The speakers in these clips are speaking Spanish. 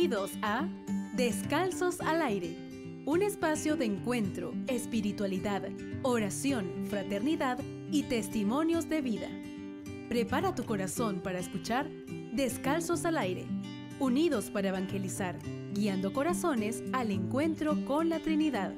Bienvenidos a Descalzos al Aire, un espacio de encuentro, espiritualidad, oración, fraternidad y testimonios de vida. Prepara tu corazón para escuchar Descalzos al Aire, unidos para evangelizar, guiando corazones al encuentro con la Trinidad.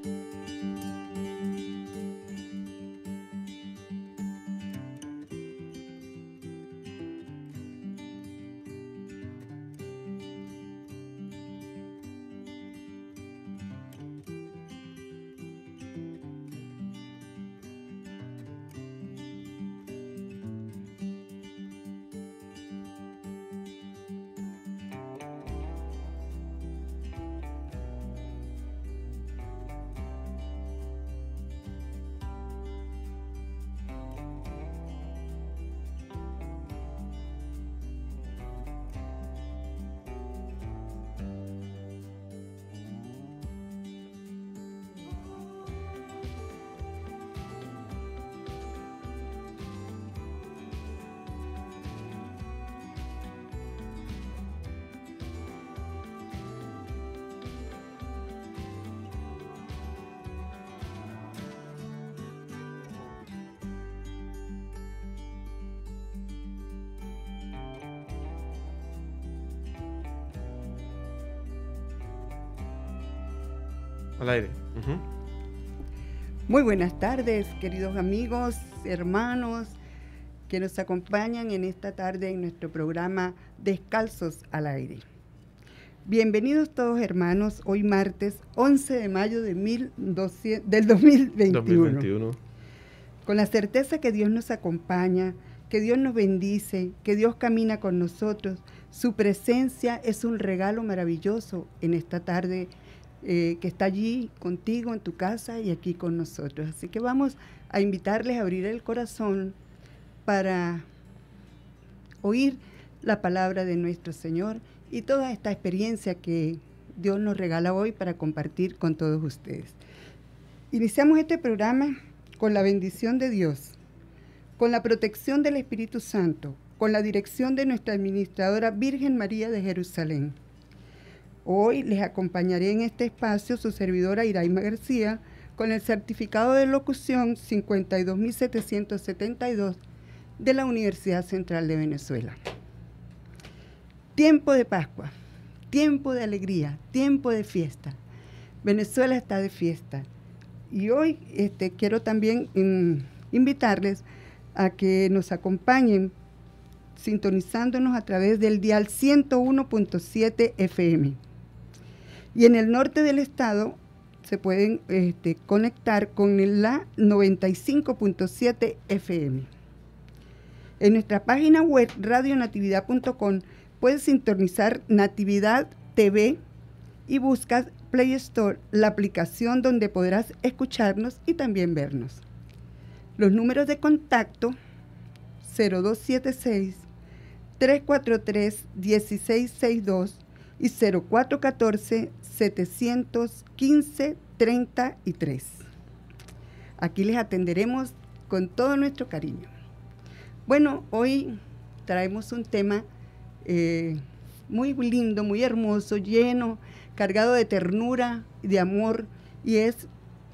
Al aire. Muy buenas tardes, queridos amigos, hermanos que nos acompañan en esta tarde en nuestro programa Descalzos al aire. Bienvenidos todos hermanos, hoy martes 11 de mayo de del 2021. Con la certeza que Dios nos acompaña, que Dios nos bendice, que Dios camina con nosotros, su presencia es un regalo maravilloso en esta tarde eh, que está allí contigo en tu casa y aquí con nosotros. Así que vamos a invitarles a abrir el corazón para oír la palabra de nuestro Señor y toda esta experiencia que Dios nos regala hoy para compartir con todos ustedes. Iniciamos este programa con la bendición de Dios, con la protección del Espíritu Santo, con la dirección de nuestra administradora Virgen María de Jerusalén Hoy les acompañaré en este espacio su servidora Iraima García con el certificado de locución 52772 de la Universidad Central de Venezuela. Tiempo de Pascua, tiempo de alegría, tiempo de fiesta. Venezuela está de fiesta. Y hoy este, quiero también mm, invitarles a que nos acompañen sintonizándonos a través del dial 101.7 FM. Y en el norte del estado se pueden este, conectar con la 95.7 FM. En nuestra página web radionatividad.com puedes sintonizar Natividad TV y buscas Play Store, la aplicación donde podrás escucharnos y también vernos. Los números de contacto 0276 343 1662 y 0414-715-33. Aquí les atenderemos con todo nuestro cariño. Bueno, hoy traemos un tema eh, muy lindo, muy hermoso, lleno, cargado de ternura y de amor, y es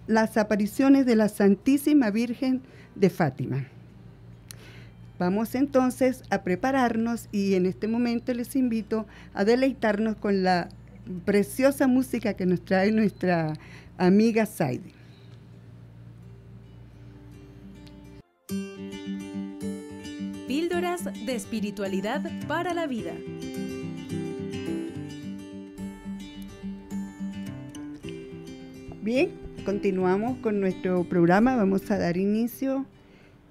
las apariciones de la Santísima Virgen de Fátima. Vamos entonces a prepararnos y en este momento les invito a deleitarnos con la preciosa música que nos trae nuestra amiga Saide. Píldoras de espiritualidad para la vida. Bien, continuamos con nuestro programa. Vamos a dar inicio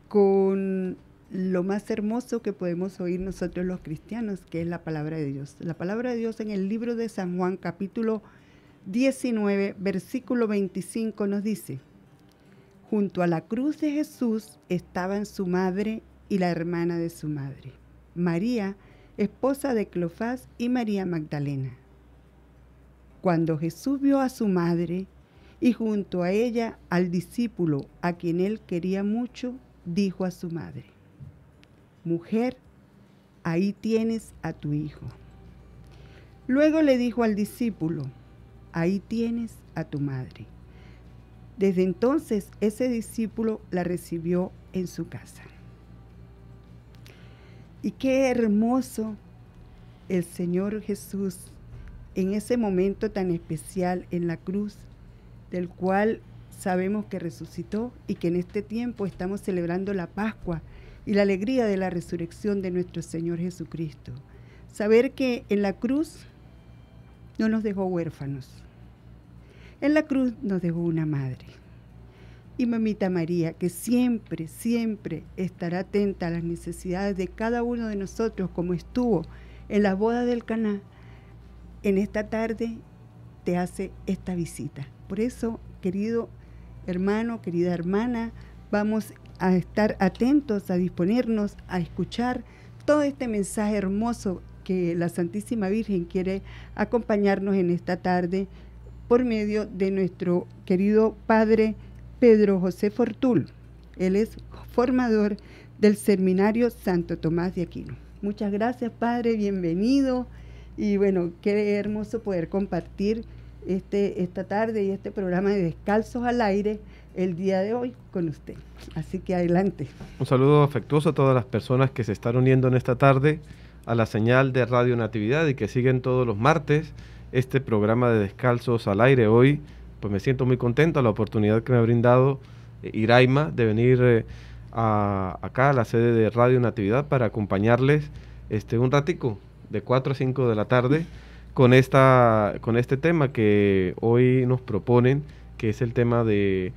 con lo más hermoso que podemos oír nosotros los cristianos, que es la palabra de Dios. La palabra de Dios en el libro de San Juan capítulo 19, versículo 25 nos dice, junto a la cruz de Jesús estaban su madre y la hermana de su madre, María, esposa de Cleofás y María Magdalena. Cuando Jesús vio a su madre y junto a ella al discípulo a quien él quería mucho, dijo a su madre, Mujer, ahí tienes a tu hijo. Luego le dijo al discípulo, ahí tienes a tu madre. Desde entonces ese discípulo la recibió en su casa. Y qué hermoso el Señor Jesús en ese momento tan especial en la cruz, del cual sabemos que resucitó y que en este tiempo estamos celebrando la Pascua, y la alegría de la resurrección de nuestro Señor Jesucristo. Saber que en la cruz no nos dejó huérfanos. En la cruz nos dejó una madre. Y mamita María, que siempre, siempre estará atenta a las necesidades de cada uno de nosotros, como estuvo en la boda del Caná, en esta tarde te hace esta visita. Por eso, querido hermano, querida hermana, vamos a estar atentos, a disponernos, a escuchar todo este mensaje hermoso que la Santísima Virgen quiere acompañarnos en esta tarde por medio de nuestro querido Padre Pedro José Fortul. Él es formador del Seminario Santo Tomás de Aquino. Muchas gracias, Padre, bienvenido. Y bueno, qué hermoso poder compartir este, esta tarde y este programa de Descalzos al Aire el día de hoy con usted. Así que adelante. Un saludo afectuoso a todas las personas que se están uniendo en esta tarde a la señal de Radio Natividad y que siguen todos los martes este programa de Descalzos al Aire. Hoy pues me siento muy contento a la oportunidad que me ha brindado eh, Iraima de venir eh, a, acá a la sede de Radio Natividad para acompañarles este, un ratico de 4 a 5 de la tarde con, esta, con este tema que hoy nos proponen, que es el tema de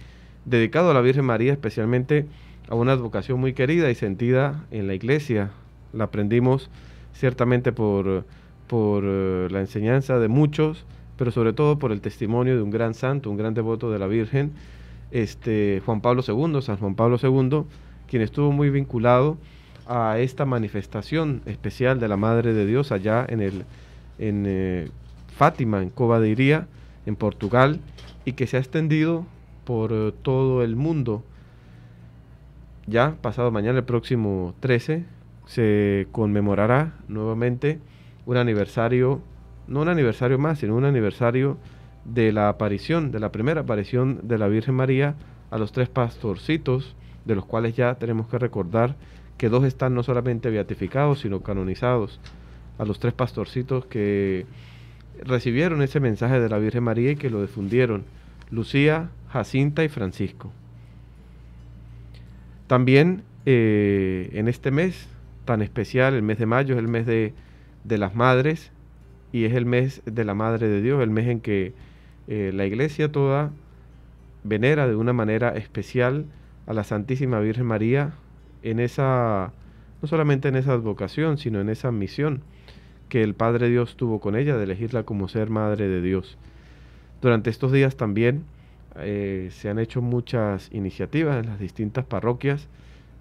dedicado a la Virgen María, especialmente a una advocación muy querida y sentida en la iglesia. La aprendimos ciertamente por, por eh, la enseñanza de muchos, pero sobre todo por el testimonio de un gran santo, un gran devoto de la Virgen, este, Juan Pablo II, San Juan Pablo II, quien estuvo muy vinculado a esta manifestación especial de la Madre de Dios allá en, el, en eh, Fátima, en Cova en Portugal, y que se ha extendido por eh, todo el mundo. Ya pasado mañana, el próximo 13, se conmemorará nuevamente un aniversario, no un aniversario más, sino un aniversario de la aparición, de la primera aparición de la Virgen María a los tres pastorcitos, de los cuales ya tenemos que recordar que dos están no solamente beatificados, sino canonizados, a los tres pastorcitos que recibieron ese mensaje de la Virgen María y que lo difundieron Lucía, Jacinta y Francisco. También eh, en este mes tan especial, el mes de mayo, es el mes de, las madres y es el mes de la Madre de Dios, el mes en que eh, la iglesia toda venera de una manera especial a la Santísima Virgen María en esa, no solamente en esa advocación, sino en esa misión que el Padre Dios tuvo con ella de elegirla como ser Madre de Dios. Durante estos días también eh, se han hecho muchas iniciativas en las distintas parroquias,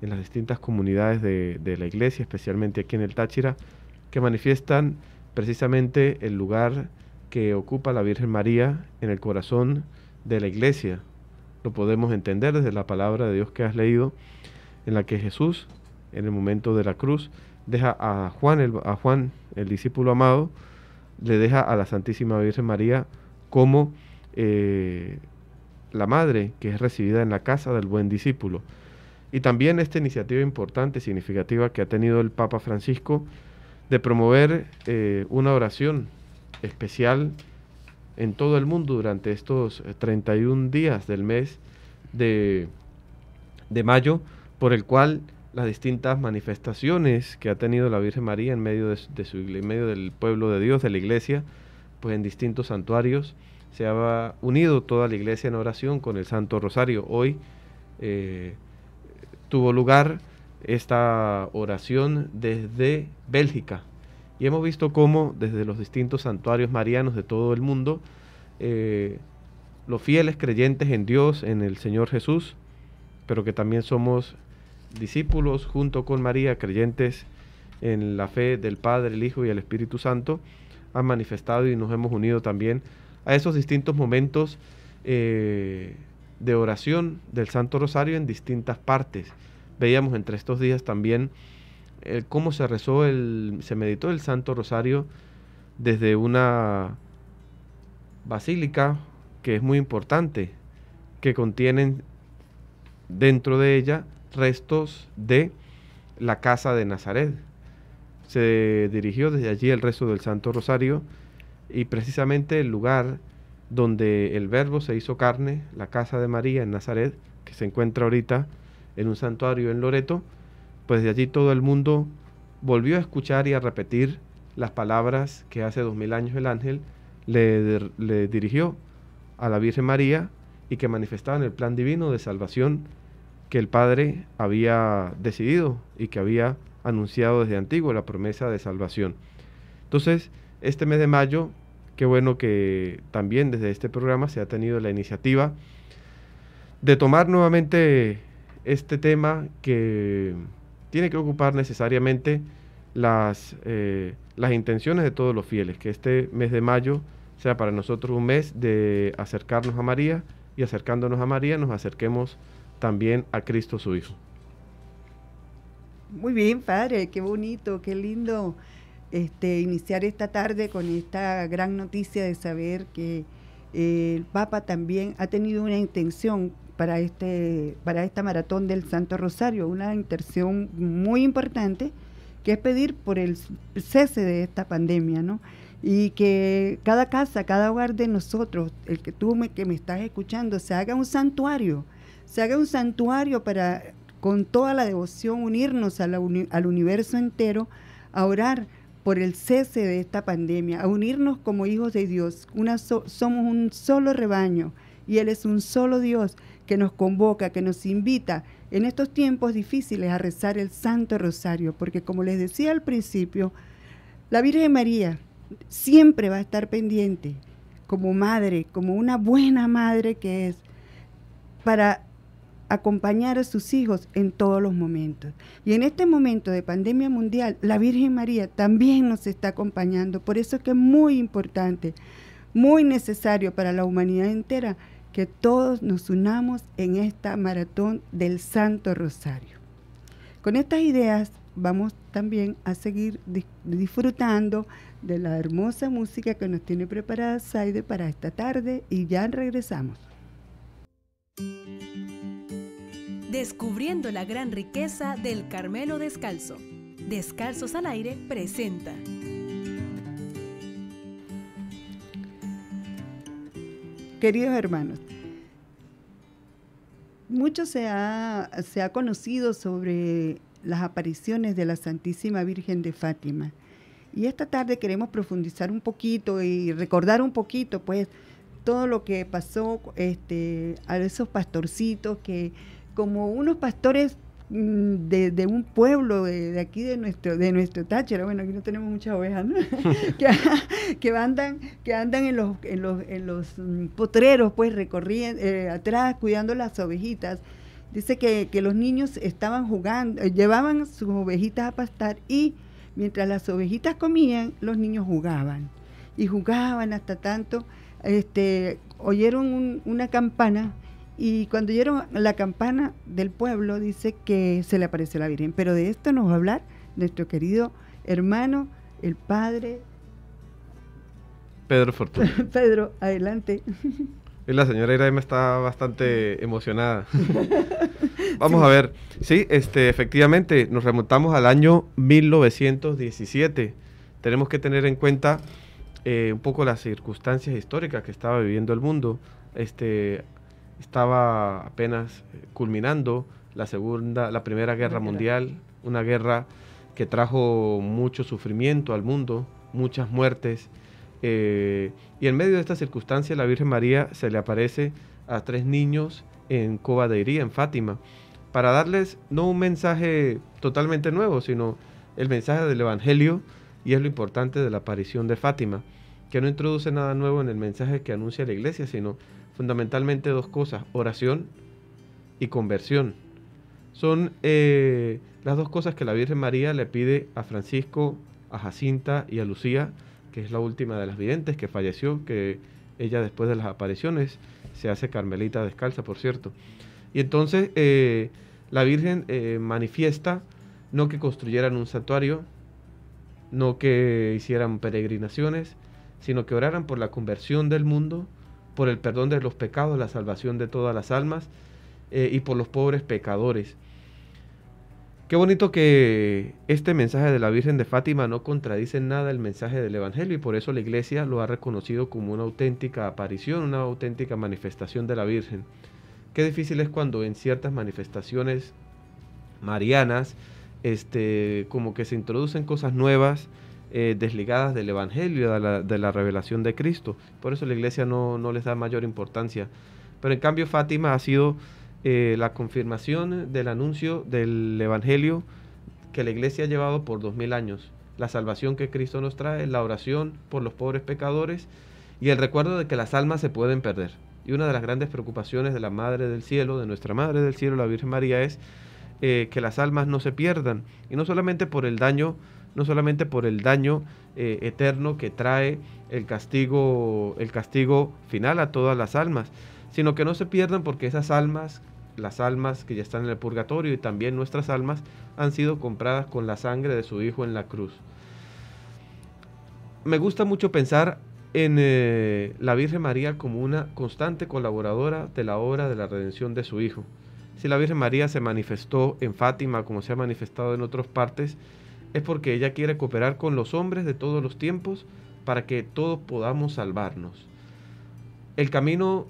en las distintas comunidades de, la iglesia, especialmente aquí en el Táchira, que manifiestan precisamente el lugar que ocupa la Virgen María en el corazón de la iglesia. Lo podemos entender desde la palabra de Dios que has leído, en la que Jesús, en el momento de la cruz, deja a Juan, a Juan, el discípulo amado, le deja a la Santísima Virgen María como eh, la madre que es recibida en la casa del buen discípulo. Y también esta iniciativa importante, significativa que ha tenido el Papa Francisco de promover eh, una oración especial en todo el mundo durante estos 31 eh, días del mes de, mayo, por el cual las distintas manifestaciones que ha tenido la Virgen María en medio, de, su, en medio del pueblo de Dios, de la iglesia, pues en distintos santuarios se ha unido toda la iglesia en oración con el Santo Rosario. Hoy eh, tuvo lugar esta oración desde Bélgica y hemos visto cómo desde los distintos santuarios marianos de todo el mundo, eh, los fieles creyentes en Dios, en el Señor Jesús, pero que también somos discípulos junto con María, creyentes en la fe del Padre, el Hijo y el Espíritu Santo, han manifestado y nos hemos unido también a esos distintos momentos eh, de oración del Santo Rosario en distintas partes. Veíamos entre estos días también eh, cómo se rezó, el, se meditó el Santo Rosario desde una basílica que es muy importante, que contienen dentro de ella restos de la casa de Nazaret, se dirigió desde allí el resto del Santo Rosario y precisamente el lugar donde el Verbo se hizo carne, la casa de María en Nazaret, que se encuentra ahorita en un santuario en Loreto, pues de allí todo el mundo volvió a escuchar y a repetir las palabras que hace dos mil años el ángel le, le dirigió a la Virgen María y que manifestaban el plan divino de salvación que el Padre había decidido y que había anunciado desde antiguo, la promesa de salvación. Entonces, este mes de mayo, qué bueno que también desde este programa se ha tenido la iniciativa de tomar nuevamente este tema que tiene que ocupar necesariamente las, eh, las intenciones de todos los fieles, que este mes de mayo sea para nosotros un mes de acercarnos a María y acercándonos a María nos acerquemos también a Cristo su Hijo. Muy bien, padre, qué bonito, qué lindo este, iniciar esta tarde con esta gran noticia de saber que eh, el Papa también ha tenido una intención para, este, para esta maratón del Santo Rosario, una intención muy importante que es pedir por el cese de esta pandemia, ¿no? Y que cada casa, cada hogar de nosotros, el que tú que me estás escuchando, se haga un santuario, se haga un santuario para con toda la devoción unirnos al universo entero a orar por el cese de esta pandemia, a unirnos como hijos de Dios. Una somos un solo rebaño y Él es un solo Dios que nos convoca, que nos invita en estos tiempos difíciles a rezar el Santo Rosario, porque como les decía al principio, la Virgen María siempre va a estar pendiente como madre, como una buena madre que es, para acompañar a sus hijos en todos los momentos. Y en este momento de pandemia mundial, la Virgen María también nos está acompañando. Por eso es que es muy importante, muy necesario para la humanidad entera que todos nos unamos en esta maratón del Santo Rosario. Con estas ideas vamos también a seguir disfrutando de la hermosa música que nos tiene preparada Saide para esta tarde y ya regresamos. Descubriendo la gran riqueza del Carmelo Descalzo. Descalzos al aire presenta. Queridos hermanos, mucho se ha, se ha conocido sobre las apariciones de la Santísima Virgen de Fátima. Y esta tarde queremos profundizar un poquito y recordar un poquito, pues, todo lo que pasó este, a esos pastorcitos que como unos pastores mm, de, un pueblo de, aquí de nuestro de nuestro Táchira bueno aquí no tenemos muchas ovejas que, andan que andan en los en los, en los mm, potreros pues recorriendo eh, atrás cuidando las ovejitas dice que, los niños estaban jugando eh, llevaban sus ovejitas a pastar y mientras las ovejitas comían los niños jugaban y jugaban hasta tanto este oyeron una campana y cuando oyeron la campana del pueblo, dice que se le apareció la Virgen. Pero de esto nos va a hablar nuestro querido hermano, el padre. Pedro Fortuna. Pedro, adelante. La señora Irene está bastante emocionada. Vamos a ver. Sí, este, efectivamente, nos remontamos al año 1917. Tenemos que tener en cuenta eh, un poco las circunstancias históricas que estaba viviendo el mundo. Este, estaba apenas eh, culminando la segunda, la primera guerra mundial, una guerra que trajo mucho sufrimiento al mundo, muchas muertes. Eh, y en medio de esta circunstancia la Virgen María se le aparece a tres niños en iría en Fátima, para darles no un mensaje totalmente nuevo, sino el mensaje del Evangelio, y es lo importante de la aparición de Fátima, que no introduce nada nuevo en el mensaje que anuncia la iglesia, sino fundamentalmente dos cosas, oración y conversión. Son eh, las dos cosas que la Virgen María le pide a Francisco, a Jacinta y a Lucía, que es la última de las videntes que falleció, que ella después de las apariciones se hace carmelita descalza, por cierto. Y entonces eh, la Virgen eh, manifiesta no que construyeran un santuario, no que hicieran peregrinaciones, sino que oraran por la conversión del mundo por el perdón de los pecados, la salvación de todas las almas eh, y por los pobres pecadores. Qué bonito que este mensaje de la Virgen de Fátima no contradice nada el mensaje del Evangelio y por eso la Iglesia lo ha reconocido como una auténtica aparición, una auténtica manifestación de la Virgen. Qué difícil es cuando en ciertas manifestaciones marianas, este, como que se introducen cosas nuevas, eh, desligadas del Evangelio, de la, revelación de Cristo. Por eso la iglesia no, les da mayor importancia. Pero en cambio Fátima ha sido eh, la confirmación del anuncio del Evangelio que la iglesia ha llevado por dos mil años. La salvación que Cristo nos trae, la oración por los pobres pecadores y el recuerdo de que las almas se pueden perder. Y una de las grandes preocupaciones de la Madre del Cielo, de nuestra Madre del Cielo, la Virgen María, es eh, que las almas no se pierdan. Y no solamente por el daño no solamente por el daño eh, eterno que trae el castigo, el castigo final a todas las almas, sino que no se pierdan porque esas almas, las almas que ya están en el purgatorio y también nuestras almas, han sido compradas con la sangre de su Hijo en la cruz. Me gusta mucho pensar en eh, la Virgen María como una constante colaboradora de la obra de la redención de su Hijo. Si la Virgen María se manifestó en Fátima, como se ha manifestado en otras partes, es porque ella quiere cooperar con los hombres de todos los tiempos para que todos podamos salvarnos. El camino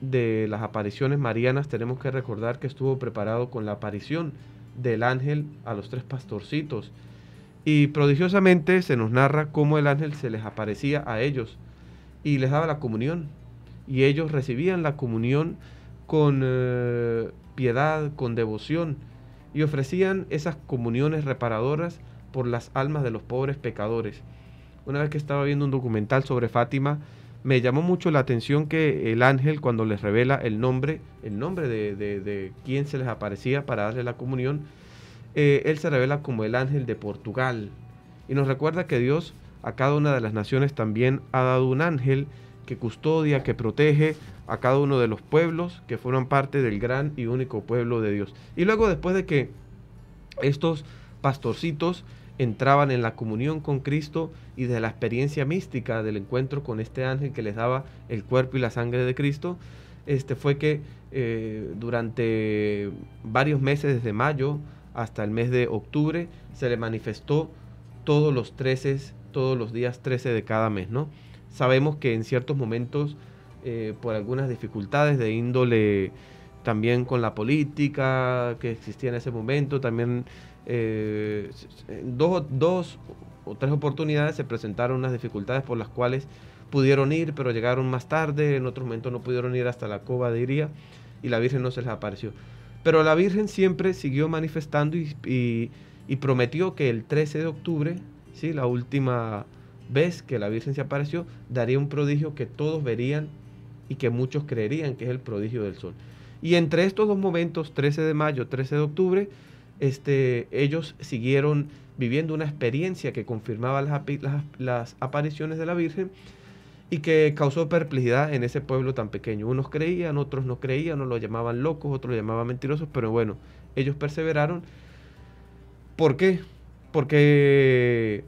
de las apariciones marianas tenemos que recordar que estuvo preparado con la aparición del ángel a los tres pastorcitos y prodigiosamente se nos narra cómo el ángel se les aparecía a ellos y les daba la comunión y ellos recibían la comunión con eh, piedad, con devoción y ofrecían esas comuniones reparadoras por las almas de los pobres pecadores. Una vez que estaba viendo un documental sobre Fátima, me llamó mucho la atención que el ángel cuando les revela el nombre, el nombre de, de, se les aparecía para darle la comunión, eh, él se revela como el ángel de Portugal. Y nos recuerda que Dios a cada una de las naciones también ha dado un ángel que custodia, que protege a cada uno de los pueblos que fueron parte del gran y único pueblo de Dios. Y luego después de que estos pastorcitos entraban en la comunión con Cristo y de la experiencia mística del encuentro con este ángel que les daba el cuerpo y la sangre de Cristo, este fue que eh, durante varios meses, desde mayo hasta el mes de octubre, se le manifestó todos los 13, todos los días 13 de cada mes, ¿no? Sabemos que en ciertos momentos, eh, por algunas dificultades de índole también con la política que existía en ese momento, también eh, dos, o tres oportunidades se presentaron unas dificultades por las cuales pudieron ir, pero llegaron más tarde, en otro momento no pudieron ir hasta la cova de Iría y la Virgen no se les apareció. Pero la Virgen siempre siguió manifestando y, prometió que el 13 de octubre, ¿sí? la última vez que la Virgen se apareció, daría un prodigio que todos verían y que muchos creerían que es el prodigio del sol. Y entre estos dos momentos, 13 de mayo, 13 de octubre, este, ellos siguieron viviendo una experiencia que confirmaba las, apariciones de la Virgen y que causó perplejidad en ese pueblo tan pequeño. Unos creían, otros no creían, unos lo llamaban locos, otros lo llamaban mentirosos, pero bueno, ellos perseveraron. ¿Por qué? Porque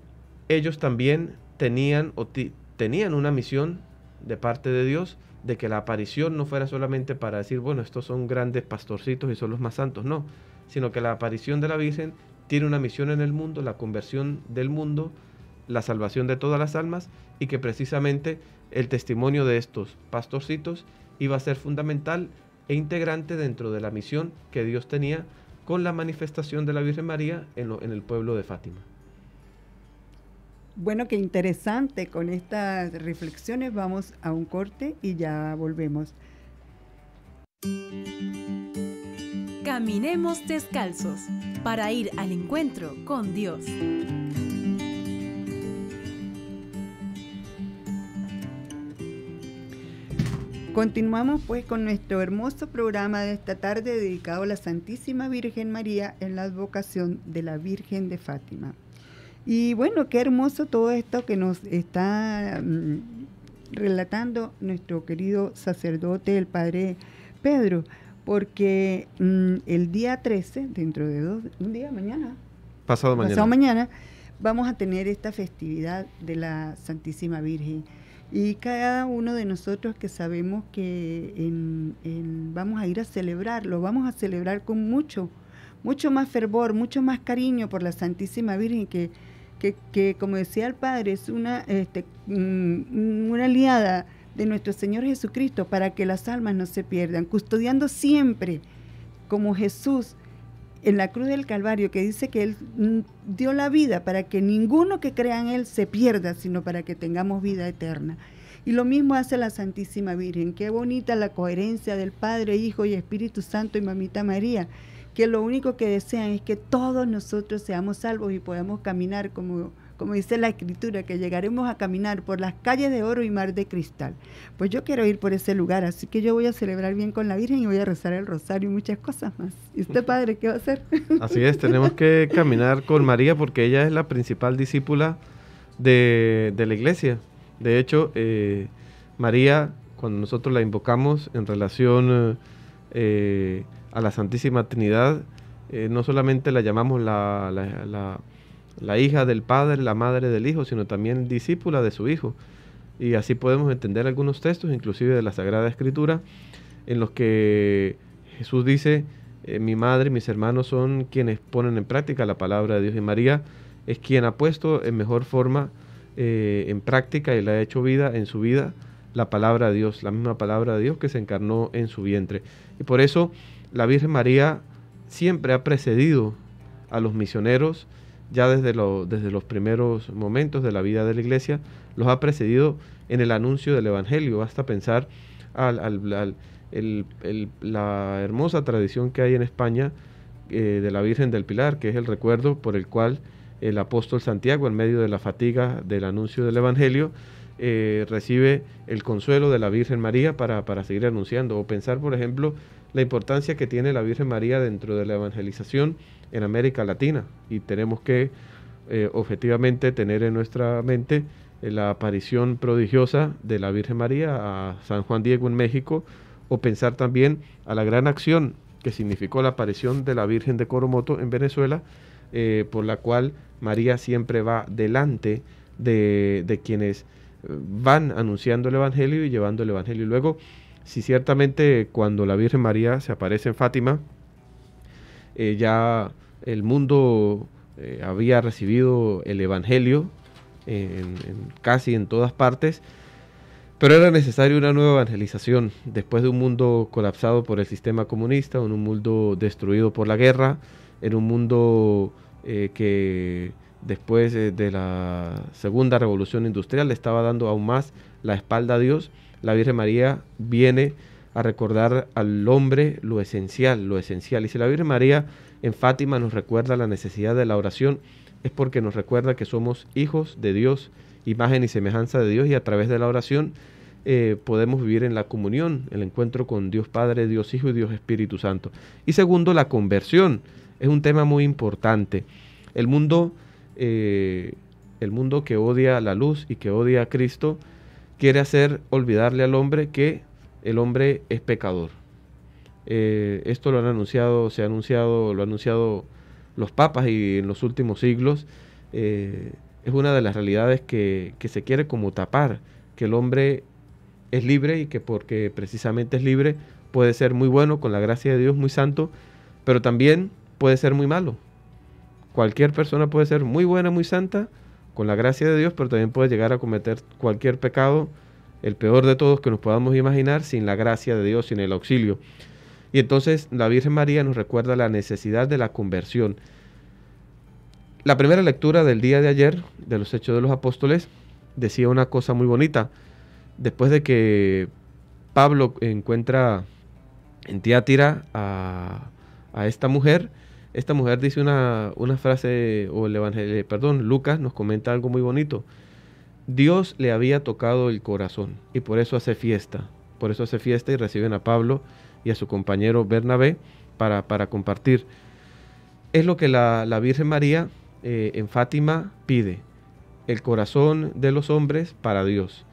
ellos también tenían, o tenían una misión de parte de Dios de que la aparición no fuera solamente para decir, bueno, estos son grandes pastorcitos y son los más santos, no, sino que la aparición de la Virgen tiene una misión en el mundo, la conversión del mundo, la salvación de todas las almas y que precisamente el testimonio de estos pastorcitos iba a ser fundamental e integrante dentro de la misión que Dios tenía con la manifestación de la Virgen María en, en el pueblo de Fátima. Bueno, qué interesante. Con estas reflexiones vamos a un corte y ya volvemos. Caminemos descalzos para ir al encuentro con Dios. Continuamos pues con nuestro hermoso programa de esta tarde dedicado a la Santísima Virgen María en la advocación de la Virgen de Fátima. Y bueno, qué hermoso todo esto que nos está mm, relatando nuestro querido sacerdote, el padre Pedro, porque mm, el día 13, dentro de dos, un día mañana, pasado mañana, pasado mañana vamos a tener esta festividad de la Santísima Virgen. Y cada uno de nosotros que sabemos que vamos a ir a celebrarlo, vamos a celebrar con mucho, mucho más fervor, mucho más cariño por la Santísima Virgen que que, como decía el Padre, es una, este, mm, una aliada de nuestro Señor Jesucristo para que las almas no se pierdan, custodiando siempre como Jesús en la cruz del Calvario, que dice que Él mm, dio la vida para que ninguno que crea en Él se pierda, sino para que tengamos vida eterna. Y lo mismo hace la Santísima Virgen. Qué bonita la coherencia del Padre, Hijo y Espíritu Santo y Mamita María, que lo único que desean es que todos nosotros seamos salvos y podamos caminar como, como dice la escritura, que llegaremos a caminar por las calles de oro y mar de cristal. Pues yo quiero ir por ese lugar, así que yo voy a celebrar bien con la Virgen y voy a rezar el rosario y muchas cosas más. ¿Y usted, padre, qué va a hacer? Así es, tenemos que caminar con María porque ella es la principal discípula de, la iglesia. De hecho, eh, María, cuando nosotros la invocamos en relación... Eh, a la Santísima Trinidad, eh, no solamente la llamamos la, hija del Padre, la madre del Hijo, sino también discípula de su Hijo. Y así podemos entender algunos textos, inclusive de la Sagrada Escritura, en los que Jesús dice, eh, mi madre y mis hermanos son quienes ponen en práctica la palabra de Dios y María es quien ha puesto en mejor forma eh, en práctica y la ha hecho vida en su vida la palabra de Dios, la misma palabra de Dios que se encarnó en su vientre. Y por eso la Virgen María siempre ha precedido a los misioneros, ya desde, desde los primeros momentos de la vida de la iglesia, los ha precedido en el anuncio del Evangelio. Basta pensar al, la hermosa tradición que hay en España eh, de la Virgen del Pilar, que es el recuerdo por el cual el apóstol Santiago, en medio de la fatiga del anuncio del Evangelio, eh, recibe el consuelo de la Virgen María para, para seguir anunciando. O pensar, por ejemplo, la importancia que tiene la Virgen María dentro de la evangelización en América Latina y tenemos que eh, objetivamente tener en nuestra mente eh, la aparición prodigiosa de la Virgen María a San Juan Diego en México o pensar también a la gran acción que significó la aparición de la Virgen de Coromoto en Venezuela, eh, por la cual María siempre va delante de, de quienes van anunciando el Evangelio y llevando el Evangelio. Y luego si ciertamente cuando la Virgen María se aparece en Fátima, eh, ya el mundo eh, había recibido el Evangelio en, casi en todas partes, pero era necesaria una nueva evangelización después de un mundo colapsado por el sistema comunista, un mundo destruido por la guerra, en un mundo eh, que después de la segunda revolución industrial le estaba dando aún más la espalda a Dios la Virgen María viene a recordar al hombre lo esencial, lo esencial. Y si la Virgen María en Fátima nos recuerda la necesidad de la oración, es porque nos recuerda que somos hijos de Dios, imagen y semejanza de Dios, y a través de la oración eh, podemos vivir en la comunión, el encuentro con Dios Padre, Dios Hijo y Dios Espíritu Santo. Y segundo, la conversión. Es un tema muy importante. El mundo, eh, el mundo que odia la luz y que odia a Cristo, quiere hacer olvidarle al hombre que el hombre es pecador. Eh, esto lo han anunciado, se ha anunciado, lo han anunciado los papas y en los últimos siglos eh, es una de las realidades que, que se quiere como tapar, que el hombre es libre y que porque precisamente es libre puede ser muy bueno con la gracia de Dios, muy santo, pero también puede ser muy malo. Cualquier persona puede ser muy buena, muy santa, con la gracia de Dios, pero también puede llegar a cometer cualquier pecado, el peor de todos que nos podamos imaginar, sin la gracia de Dios, sin el auxilio. Y entonces la Virgen María nos recuerda la necesidad de la conversión. La primera lectura del día de ayer, de los Hechos de los Apóstoles, decía una cosa muy bonita. Después de que Pablo encuentra en Tiátira a, a esta mujer, esta mujer dice una, frase, o el evangelio, perdón, Lucas nos comenta algo muy bonito. Dios le había tocado el corazón y por eso hace fiesta. Por eso hace fiesta y reciben a Pablo y a su compañero Bernabé para, compartir. Es lo que la, Virgen María eh, en Fátima pide, el corazón de los hombres para Dios.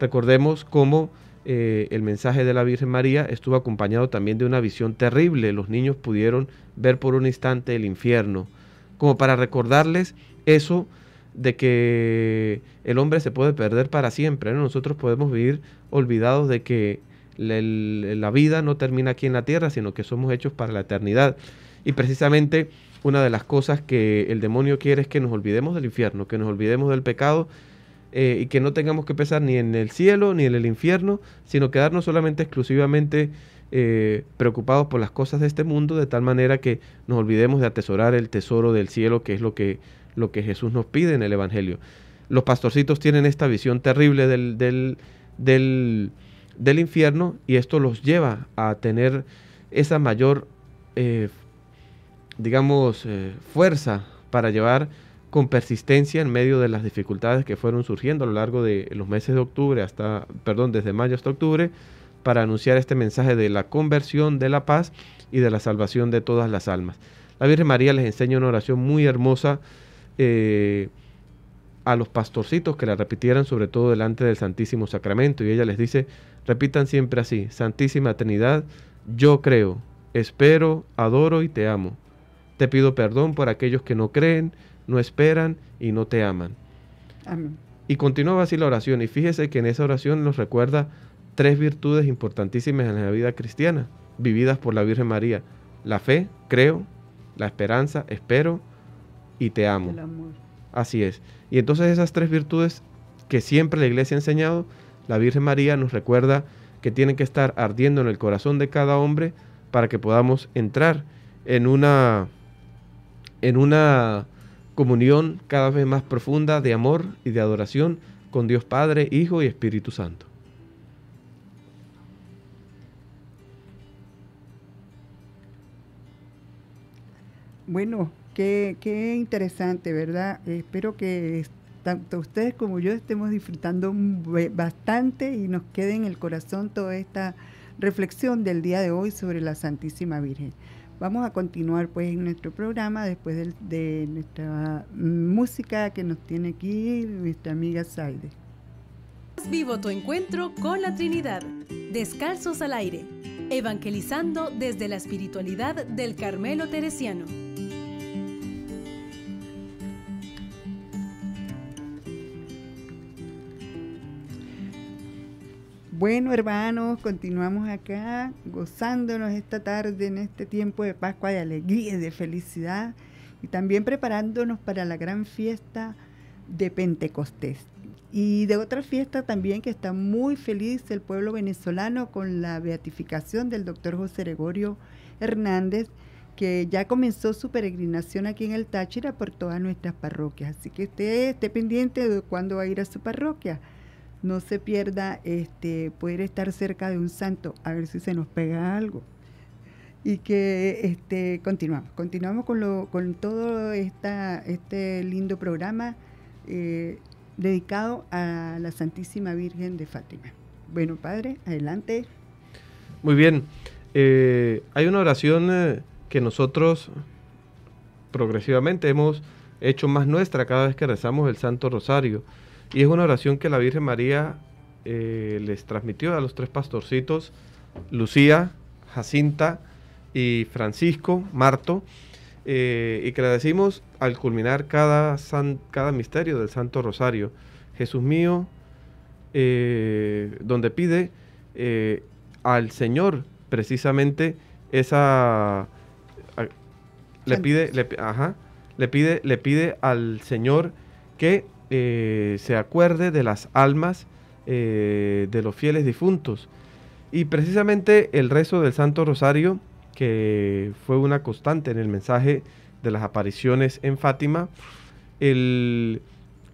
Recordemos cómo eh, el mensaje de la Virgen María estuvo acompañado también de una visión terrible. Los niños pudieron ver por un instante el infierno, como para recordarles eso de que el hombre se puede perder para siempre. Nosotros podemos vivir olvidados de que la, vida no termina aquí en la tierra, sino que somos hechos para la eternidad. Y precisamente una de las cosas que el demonio quiere es que nos olvidemos del infierno, que nos olvidemos del pecado eh, y que no tengamos que pensar ni en el cielo ni en el infierno, sino quedarnos solamente exclusivamente eh, preocupados por las cosas de este mundo, de tal manera que nos olvidemos de atesorar el tesoro del cielo, que es lo que, lo que Jesús nos pide en el Evangelio. Los pastorcitos tienen esta visión terrible del, infierno y esto los lleva a tener esa mayor, eh, digamos, fuerza para llevar con persistencia en medio de las dificultades que fueron surgiendo a lo largo de los meses de octubre hasta, perdón, desde mayo hasta octubre, para anunciar este mensaje de la conversión, de la paz y de la salvación de todas las almas. La Virgen María les enseña una oración muy hermosa eh, a los pastorcitos que la repitieran sobre todo delante del Santísimo Sacramento y ella les dice, repitan siempre así, Santísima Trinidad, yo creo, espero, adoro y te amo. Te pido perdón por aquellos que no creen, no esperan y no te aman. Y continúa así la oración y fíjese que en esa oración nos recuerda tres virtudes importantísimas en la vida cristiana, vividas por la Virgen María. La fe, creo, la esperanza, espero y te amo. Así es. Y entonces esas tres virtudes que siempre la iglesia ha enseñado, la Virgen María nos recuerda que tienen que estar ardiendo en el corazón de cada hombre para que podamos entrar en una en una comunión cada vez más profunda de amor y de adoración con Dios Padre, Hijo y Espíritu Santo. Bueno, qué, interesante, ¿verdad? Espero que tanto ustedes como yo estemos disfrutando bastante y nos quede en el corazón toda esta reflexión del día de hoy sobre la Santísima Virgen. Vamos a continuar pues en nuestro programa después de, de nuestra música que nos tiene aquí nuestra amiga Saide. Vivo tu encuentro con la Trinidad, descalzos al aire, evangelizando desde la espiritualidad del Carmelo Teresiano. Bueno, hermanos, continuamos acá gozándonos esta tarde en este tiempo de Pascua, de alegría, y de felicidad y también preparándonos para la gran fiesta de Pentecostés. Y de otra fiesta también que está muy feliz el pueblo venezolano con la beatificación del doctor José Gregorio Hernández, que ya comenzó su peregrinación aquí en el Táchira por todas nuestras parroquias. Así que esté, esté pendiente de cuándo va a ir a su parroquia no se pierda este, poder estar cerca de un santo, a ver si se nos pega algo. Y que este, continuamos, continuamos con, lo, con todo este lindo programa eh, dedicado a la Santísima Virgen de Fátima. Bueno, Padre, adelante. Muy bien, eh, hay una oración eh, que nosotros progresivamente hemos hecho más nuestra cada vez que rezamos el Santo Rosario y es una oración que la Virgen María eh, les transmitió a los tres pastorcitos, Lucía, Jacinta y Francisco, Marto, eh, y que le decimos al culminar cada, cada misterio del Santo Rosario. Jesús mío, eh, donde pide al Señor precisamente esa... le pide, le pide, le pide al Señor que eh, se acuerde de las almas eh, de los fieles difuntos. Y precisamente el rezo del Santo Rosario, que fue una constante en el mensaje de las apariciones en Fátima, el,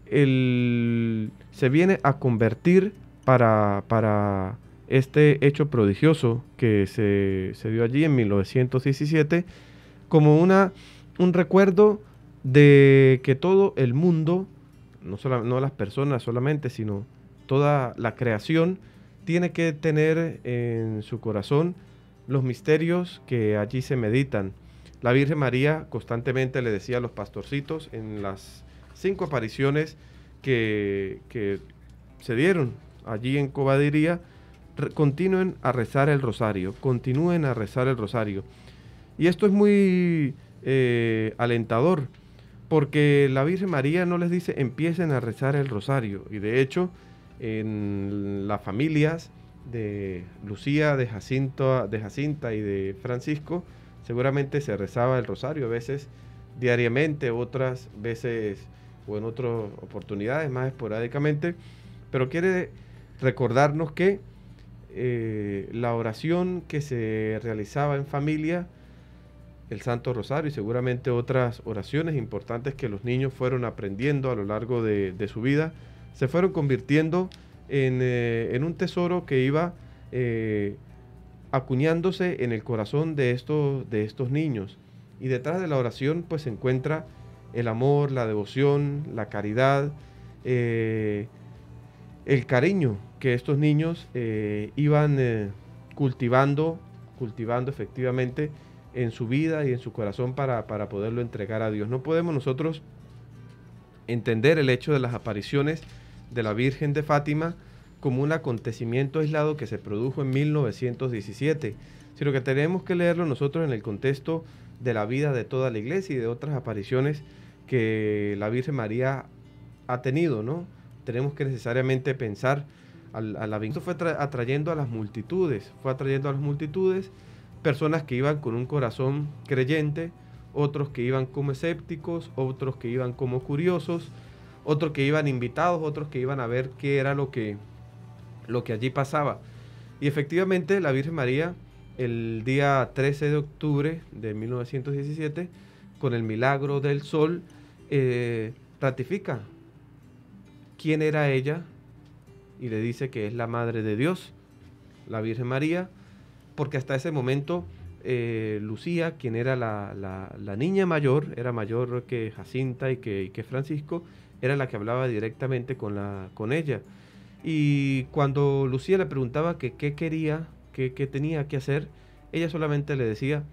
se viene a convertir para, para este hecho prodigioso que se, se, dio allí en 1917 como una, un recuerdo de que todo el mundo no, solo, las personas solamente, sino toda la creación, tiene que tener en su corazón los misterios que allí se meditan. La Virgen María constantemente le decía a los pastorcitos en las cinco apariciones que, se dieron allí en Cobadiría, continúen a rezar el rosario, continúen a rezar el rosario. Y esto es muy eh, alentador porque la Virgen María no les dice empiecen a rezar el rosario. Y de hecho, en las familias de Lucía, de, Jacinto, de Jacinta y de Francisco, seguramente se rezaba el rosario, a veces diariamente, otras veces o en otras oportunidades, más esporádicamente, pero quiere recordarnos que eh, la oración que se realizaba en familia el Santo Rosario y seguramente otras oraciones importantes que los niños fueron aprendiendo a lo largo de, su vida, se fueron convirtiendo en, eh, un tesoro que iba eh, acuñándose en el corazón de estos, de estos niños. Y detrás de la oración pues se encuentra el amor, la devoción, la caridad, eh, el cariño que estos niños iban cultivando, cultivando efectivamente en su vida y en su corazón para, poderlo entregar a Dios. No podemos nosotros entender el hecho de las apariciones de la Virgen de Fátima como un acontecimiento aislado que se produjo en 1917, sino que tenemos que leerlo nosotros en el contexto de la vida de toda la iglesia y de otras apariciones que la Virgen María ha tenido, ¿no? Tenemos que necesariamente pensar a, la Esto fue atrayendo a las multitudes, fue atrayendo a las multitudes personas que iban con un corazón creyente, otros que iban como escépticos, otros que iban como curiosos, otros que iban invitados, otros que iban a ver qué era lo que, lo que allí pasaba. Y efectivamente la Virgen María, el día 13 de octubre de 1917, con el milagro del sol, eh, ratifica quién era ella y le dice que es la Madre de Dios, la Virgen María, porque hasta ese momento eh, Lucía, quien era la, niña mayor, era mayor que Jacinta y que, que, Francisco, era la que hablaba directamente con, la, con ella. Y cuando Lucía le preguntaba que qué quería, qué tenía que hacer, ella solamente le decía,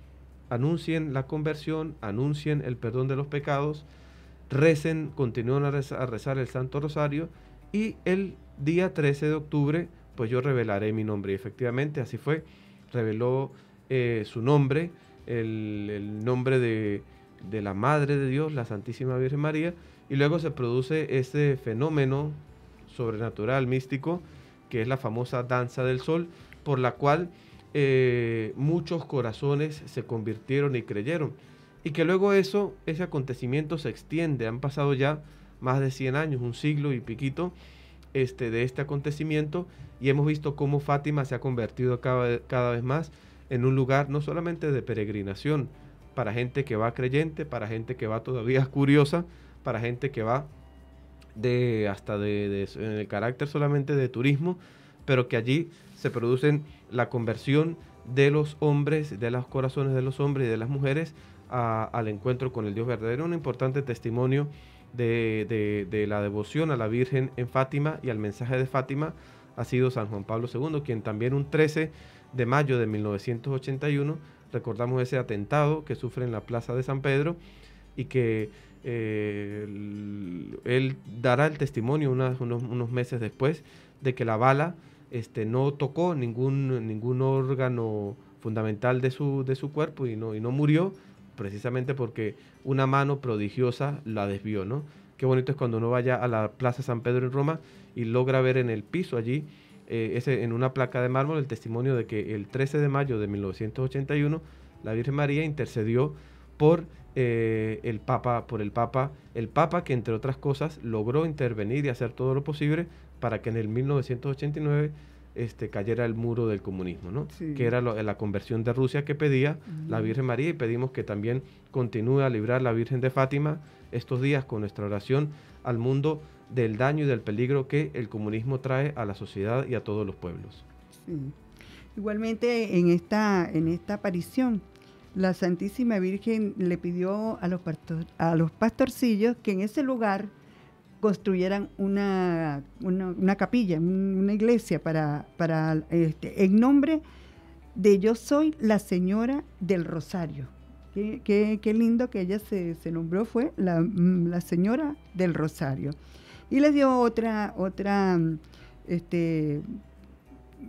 anuncien la conversión, anuncien el perdón de los pecados, recen, continúen a rezar, a rezar el Santo Rosario y el día 13 de octubre, pues yo revelaré mi nombre. Y efectivamente así fue reveló eh, su nombre, el, nombre de, la Madre de Dios, la Santísima Virgen María, y luego se produce ese fenómeno sobrenatural, místico, que es la famosa danza del sol, por la cual eh, muchos corazones se convirtieron y creyeron. Y que luego eso, ese acontecimiento se extiende, han pasado ya más de 100 años, un siglo y piquito, este, de este acontecimiento y hemos visto cómo Fátima se ha convertido cada, vez más en un lugar no solamente de peregrinación, para gente que va creyente, para gente que va todavía curiosa, para gente que va de hasta de, en el carácter solamente de turismo, pero que allí se produce la conversión de los hombres, de los corazones de los hombres y de las mujeres al encuentro con el Dios verdadero. Un importante testimonio de, de, la devoción a la Virgen en Fátima y al mensaje de Fátima ha sido San Juan Pablo II, quien también un 13 de mayo de 1981, recordamos ese atentado que sufre en la Plaza de San Pedro y que eh, él dará el testimonio unos, meses después de que la bala este, no tocó ningún, ningún órgano fundamental de su, de su cuerpo y no, y no murió, precisamente porque una mano prodigiosa la desvió, ¿no? Qué bonito es cuando uno vaya a la Plaza San Pedro en Roma y logra ver en el piso allí, eh, ese, en una placa de mármol, el testimonio de que el 13 de mayo de 1981 la Virgen María intercedió por eh, el Papa, por el Papa, el Papa que entre otras cosas logró intervenir y hacer todo lo posible para que en el 1989 este, cayera el muro del comunismo, ¿no? que era la conversión de Rusia que pedía la Virgen María y pedimos que también continúe a librar la Virgen de Fátima estos días con nuestra oración al mundo del daño y del peligro que el comunismo trae a la sociedad y a todos los pueblos. Igualmente en esta, en esta aparición, la Santísima Virgen le pidió a los, a los pastorcillos que en ese lugar construyeran una, capilla, una iglesia para, este, en nombre de yo soy la señora del Rosario. Qué, lindo que ella se, nombró, fue mm, la, señora del Rosario. Y les dio otra, otra, este,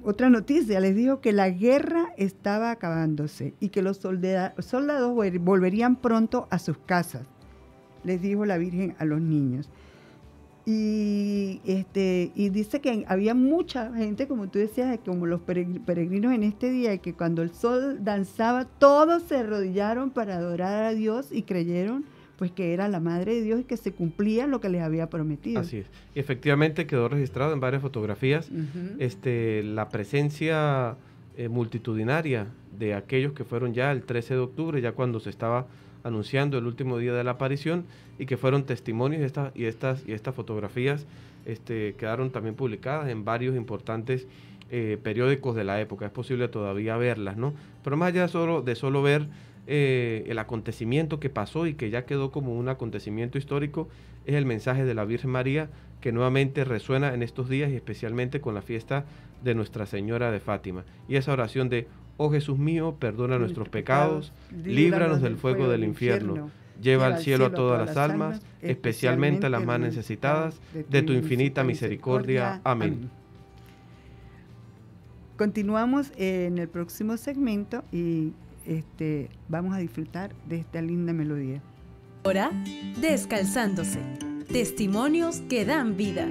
otra noticia, les dijo que la guerra estaba acabándose y que los soldados volverían pronto a sus casas, les dijo la Virgen a los niños. Y, este, y dice que había mucha gente, como tú decías, como los peregrinos en este día, que cuando el sol danzaba, todos se arrodillaron para adorar a Dios y creyeron pues que era la madre de Dios y que se cumplía lo que les había prometido. Así es. Efectivamente quedó registrado en varias fotografías este, la presencia eh, multitudinaria de aquellos que fueron ya el 13 de octubre, ya cuando se estaba anunciando el último día de la aparición y que fueron testimonios y estas y estas y estas fotografías este, quedaron también publicadas en varios importantes eh, periódicos de la época. Es posible todavía verlas, ¿no? Pero más allá solo, de solo ver eh, el acontecimiento que pasó y que ya quedó como un acontecimiento histórico, es el mensaje de la Virgen María que nuevamente resuena en estos días y especialmente con la fiesta de Nuestra Señora de Fátima. Y esa oración de Oh Jesús mío, perdona nuestros pecados, líbranos del fuego del infierno, lleva al cielo a todas las almas, especialmente a las más necesitadas, de tu infinita misericordia. Amén. Continuamos en el próximo segmento y este, vamos a disfrutar de esta linda melodía. Ahora, descalzándose, testimonios que dan vida.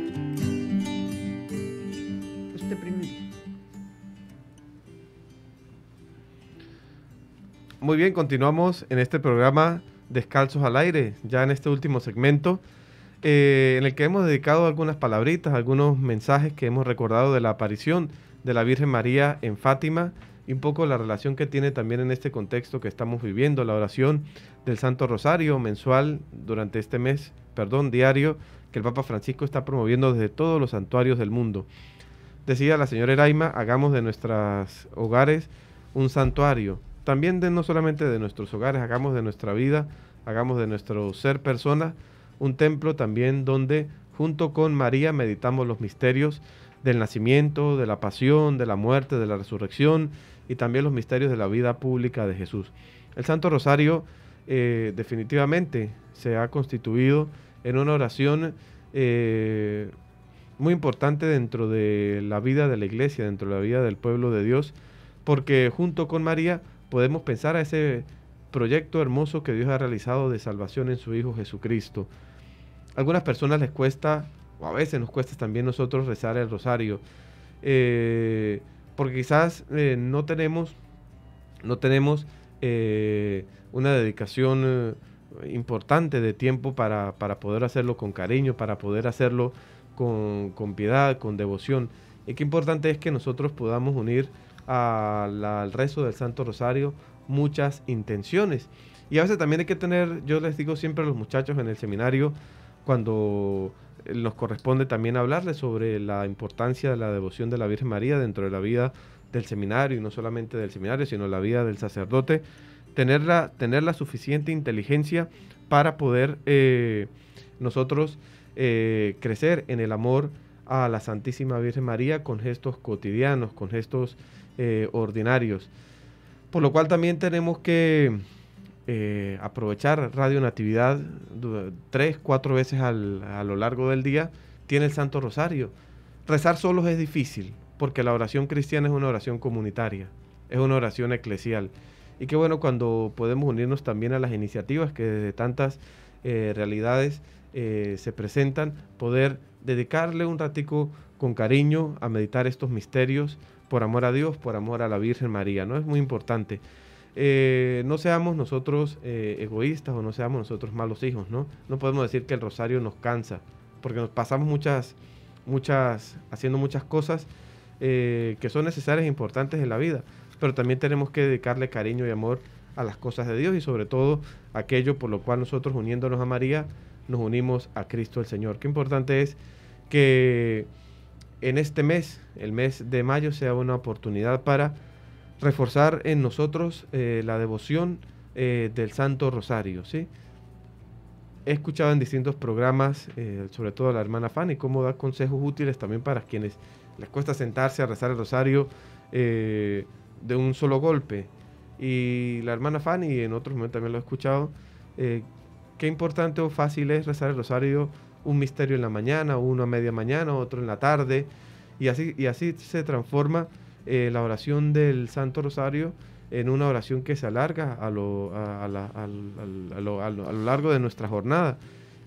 Muy bien, continuamos en este programa Descalzos al Aire, ya en este último segmento, eh, en el que hemos dedicado algunas palabritas, algunos mensajes que hemos recordado de la aparición de la Virgen María en Fátima y un poco la relación que tiene también en este contexto que estamos viviendo, la oración del Santo Rosario mensual durante este mes, perdón, diario, que el Papa Francisco está promoviendo desde todos los santuarios del mundo. Decía la señora Eraima, hagamos de nuestros hogares un santuario, también de no solamente de nuestros hogares, hagamos de nuestra vida, hagamos de nuestro ser persona un templo también donde junto con María meditamos los misterios del nacimiento, de la pasión, de la muerte, de la resurrección y también los misterios de la vida pública de Jesús. El Santo Rosario eh, definitivamente se ha constituido en una oración eh, muy importante dentro de la vida de la iglesia, dentro de la vida del pueblo de Dios, porque junto con María podemos pensar a ese proyecto hermoso que Dios ha realizado de salvación en su Hijo Jesucristo. A algunas personas les cuesta, o a veces nos cuesta también nosotros rezar el rosario, eh, porque quizás eh, no tenemos, no tenemos eh, una dedicación importante de tiempo para, poder hacerlo con cariño, para poder hacerlo con, con piedad, con devoción. Y qué importante es que nosotros podamos unir al rezo del Santo Rosario muchas intenciones. Y a veces también hay que tener, yo les digo siempre a los muchachos en el seminario, cuando eh, nos corresponde también hablarles sobre la importancia de la devoción de la Virgen María dentro de la vida del seminario, y no solamente del seminario, sino la vida del sacerdote, tener la, tener la suficiente inteligencia para poder eh, nosotros eh, crecer en el amor a la Santísima Virgen María con gestos cotidianos, con gestos eh, ordinarios. Por lo cual también tenemos que eh, aprovechar Radio Natividad tres, cuatro veces a lo largo del día. Tiene el Santo Rosario. Rezar solos es difícil, porque la oración cristiana es una oración comunitaria, es una oración eclesial. Y qué bueno cuando podemos unirnos también a las iniciativas que desde tantas eh, realidades se presentan, poder dedicarle un ratico con cariño a meditar estos misterios, por amor a Dios, por amor a la Virgen María, ¿no? Es muy importante. Eh, no seamos nosotros eh, egoístas o no seamos nosotros malos hijos, ¿no? No podemos decir que el rosario nos cansa, porque nos pasamos muchas, muchas, haciendo muchas cosas eh, que son necesarias e importantes en la vida, pero también tenemos que dedicarle cariño y amor a las cosas de Dios y sobre todo aquello por lo cual nosotros uniéndonos a María nos unimos a Cristo el Señor. Qué importante es que en este mes, el mes de mayo, sea una oportunidad para reforzar en nosotros eh, la devoción eh, del Santo Rosario. ¿sí? He escuchado en distintos programas, eh, sobre todo la hermana Fanny, cómo da consejos útiles también para quienes les cuesta sentarse a rezar el Rosario de un solo golpe. Y la hermana Fanny, en otros momentos también lo he escuchado, qué importante o fácil es rezar el Rosario un misterio en la mañana, uno a media mañana, otro en la tarde, y así, y así se transforma eh, la oración del Santo Rosario en una oración que se alarga a lo, a, lo, a lo largo de nuestra jornada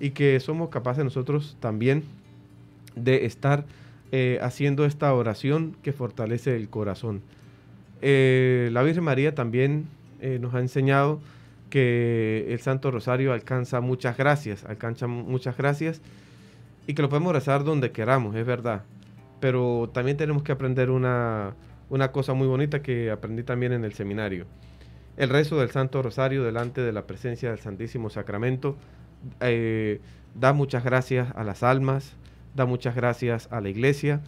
y que somos capaces nosotros también de estar eh, haciendo esta oración que fortalece el corazón. Eh, la Virgen María también nos ha enseñado que el Santo Rosario alcanza muchas gracias, alcanza muchas gracias y que lo podemos rezar donde queramos, es verdad. Pero también tenemos que aprender una, una cosa muy bonita que aprendí también en el seminario. El rezo del Santo Rosario delante de la presencia del Santísimo Sacramento eh, da muchas gracias a las almas, da muchas gracias a la iglesia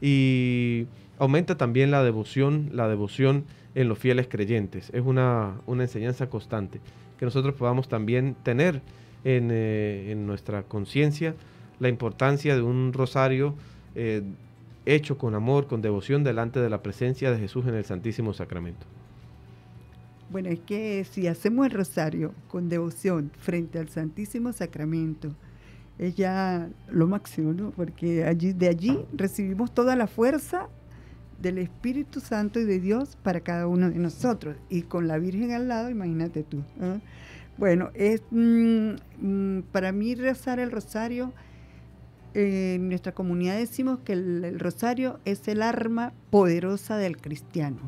y aumenta también la devoción, la devoción en los fieles creyentes. Es una, enseñanza constante que nosotros podamos también tener en, eh, nuestra conciencia la importancia de un rosario eh, hecho con amor, con devoción delante de la presencia de Jesús en el Santísimo Sacramento. Bueno, es que si hacemos el rosario con devoción frente al Santísimo Sacramento, es ya lo máximo, ¿no? Porque allí, de allí recibimos toda la fuerza del Espíritu Santo y de Dios para cada uno de nosotros. Y con la Virgen al lado, imagínate tú. ¿eh? Bueno, es, mm, mm, para mí rezar el rosario, eh, en nuestra comunidad decimos que el, rosario es el arma poderosa del cristiano.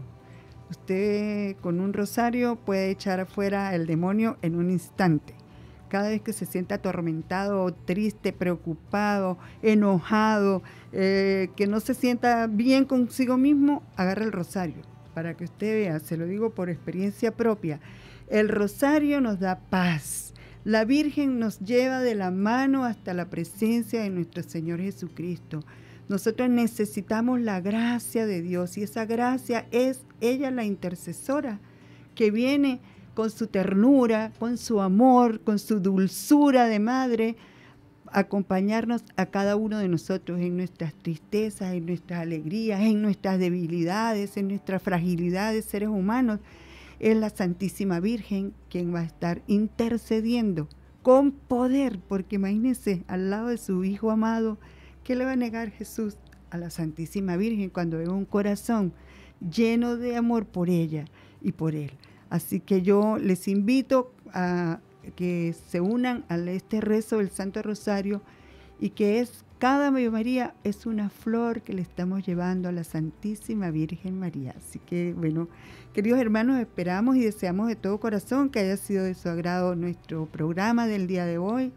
Usted con un rosario puede echar afuera el demonio en un instante cada vez que se sienta atormentado, triste, preocupado, enojado, eh, que no se sienta bien consigo mismo, agarra el rosario. Para que usted vea, se lo digo por experiencia propia, el rosario nos da paz. La Virgen nos lleva de la mano hasta la presencia de nuestro Señor Jesucristo. Nosotros necesitamos la gracia de Dios y esa gracia es ella la intercesora que viene con su ternura, con su amor, con su dulzura de madre, acompañarnos a cada uno de nosotros en nuestras tristezas, en nuestras alegrías, en nuestras debilidades, en nuestras fragilidades, de seres humanos. Es la Santísima Virgen quien va a estar intercediendo con poder, porque imagínense, al lado de su Hijo amado, ¿qué le va a negar Jesús a la Santísima Virgen cuando ve un corazón lleno de amor por ella y por él? Así que yo les invito a que se unan a este rezo del Santo Rosario y que es cada María María es una flor que le estamos llevando a la Santísima Virgen María. Así que bueno, queridos hermanos, esperamos y deseamos de todo corazón que haya sido de su agrado nuestro programa del día de hoy,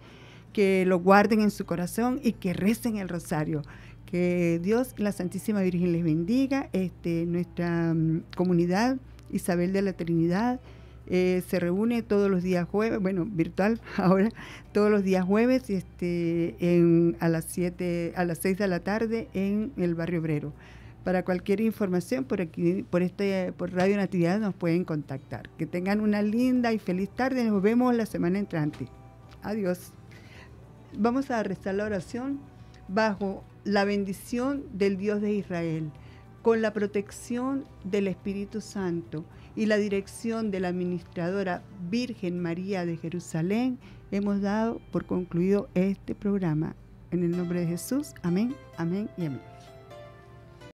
que lo guarden en su corazón y que recen el rosario. Que Dios, la Santísima Virgen les bendiga, este, nuestra mm, comunidad Isabel de la Trinidad. Eh, se reúne todos los días jueves, bueno, virtual ahora, todos los días jueves este, a las 7, a las 6 de la tarde en el barrio obrero. Para cualquier información por aquí, por este, por Radio Natividad nos pueden contactar. Que tengan una linda y feliz tarde. Nos vemos la semana entrante. Adiós. Vamos a rezar la oración bajo la bendición del Dios de Israel con la protección del Espíritu Santo y la dirección de la administradora Virgen María de Jerusalén, hemos dado por concluido este programa. En el nombre de Jesús, amén, amén y amén.